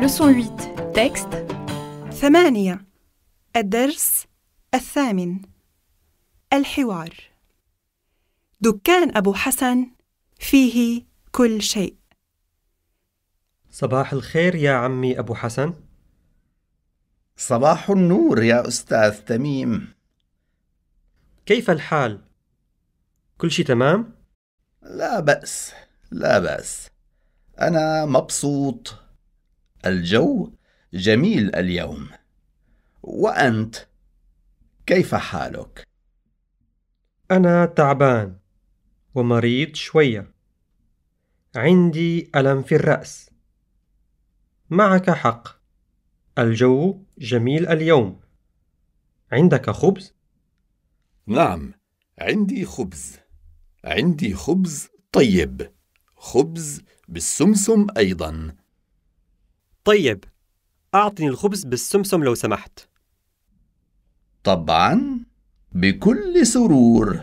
Leçon 8 Texte ثمانية الدرس الثامن الحوار دكان أبو حسن فيه كل شيء صباح الخير يا عمي أبو حسن صباح النور يا أستاذ تميم كيف الحال؟ كل شيء تمام؟ لا بأس لا بأس أنا مبسوط الجو جميل اليوم وأنت كيف حالك؟ أنا تعبان ومريض شوية عندي ألم في الرأس معك حق الجو جميل اليوم عندك خبز؟ نعم عندي خبز عندي خبز طيب خبز بالسمسم أيضاً طيب أعطني الخبز بالسمسم لو سمحت طبعا بكل سرور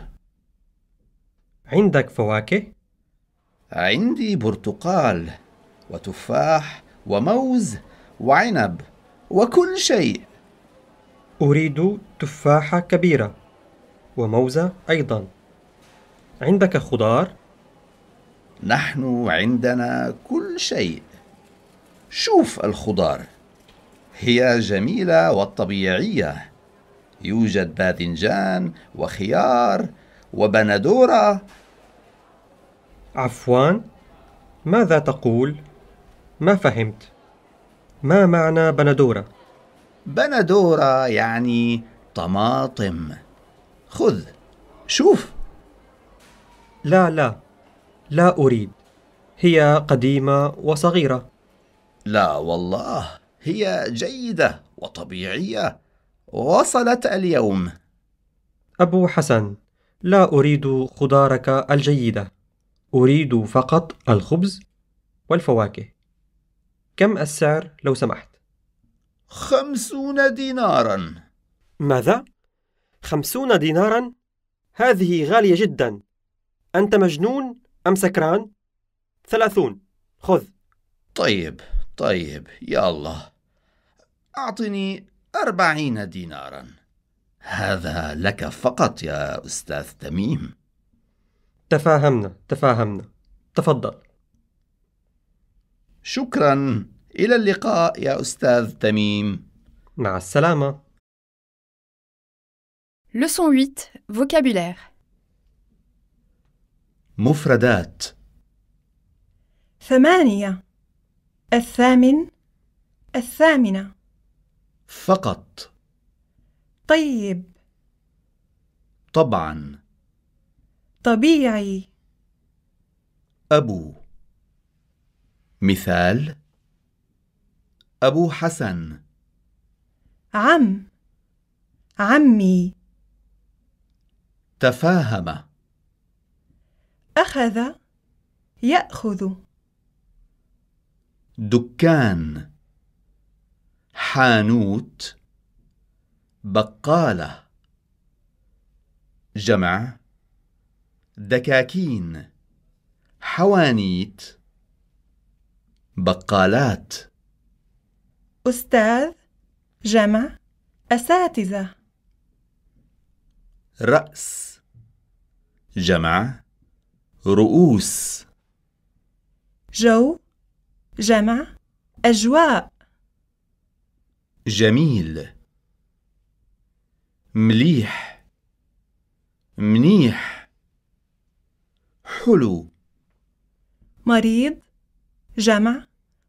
عندك فواكه؟ عندي برتقال وتفاح وموز وعنب وكل شيء أريد تفاحة كبيرة وموزة أيضا عندك خضار؟ نحن عندنا كل شيء شوف الخضار هي جميلة والطبيعية يوجد باذنجان وخيار وبندورة عفوا ماذا تقول؟ ما فهمت ما معنى بندورة؟ بندورة يعني طماطم خذ شوف لا لا لا أريد هي قديمة وصغيرة لا والله هي جيدة وطبيعية وصلت اليوم أبو حسن لا أريد خضارك الجيدة أريد فقط الخبز والفواكه كم السعر لو سمحت؟ خمسون دينارا ماذا؟ خمسون دينارا؟ هذه غالية جدا أنت مجنون أم سكران؟ ثلاثون خذ طيب طيب يلا أعطني أربعين دينارا هذا لك فقط يا أستاذ تميم تفاهمنا تفاهمنا تفضل شكرا إلى اللقاء يا أستاذ تميم مع السلامة Leçon 8 Vocabulaire مفردات ثمانية الثامن الثامنة فقط طيب طبعا طبيعي أبو مثال أبو حسن عم عمي تفاهم أخذ يأخذ دكان حانوت بقالة جمع دكاكين حوانيت بقالات أستاذ جمع أساتذة رأس جمع رؤوس جو جمع أجواء جميل مليح منيح حلو مريض جمع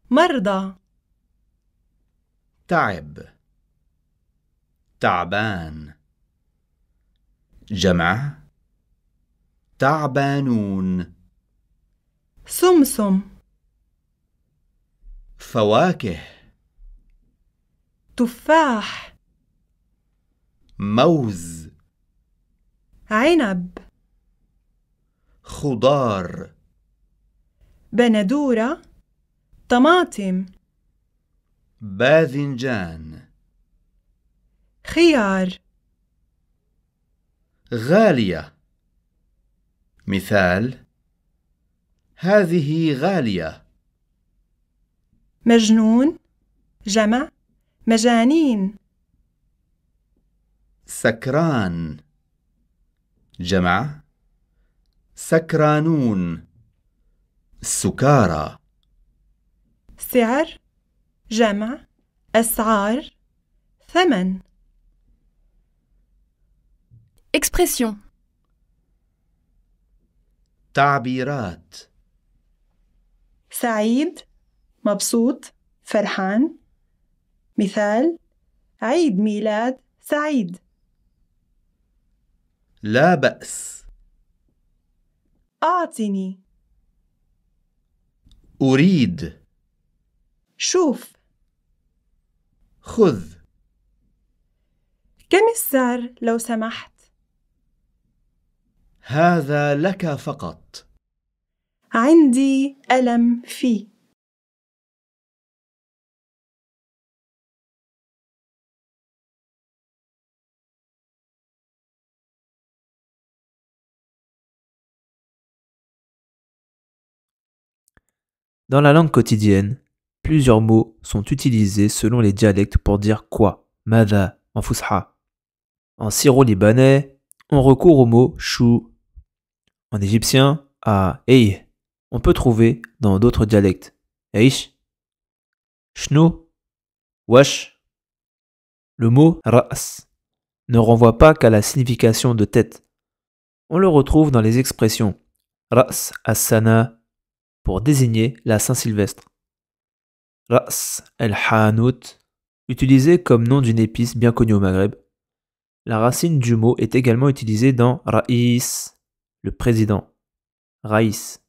مرضى تعب تعبان جمع تعبانون سمسم فواكه تفاح موز عنب خضار بندورة طماطم باذنجان خيار غالية مثال هذه غالية مجنون جمع مجانين سكران جمع سكرانون السكارى سعر جمع أسعار ثمن Expression تعبيرات سعيد مبسوط فرحان مثال عيد ميلاد سعيد لا بأس أعطني أريد شوف خذ كم السعر لو سمحت؟ هذا لك فقط عندي ألم فيه Dans la langue quotidienne, plusieurs mots sont utilisés selon les dialectes pour dire quoi, mada en fousha. En siro libanais on recourt au mot chou. En égyptien, à ei. On peut trouver dans d'autres dialectes eish, chno, wash. Le mot ras ne renvoie pas qu'à la signification de tête. On le retrouve dans les expressions ras asana pour désigner la Saint-Sylvestre. Ras el-Hanout, utilisé comme nom d'une épice bien connue au Maghreb. La racine du mot est également utilisée dans Raïs, le président. Raïs,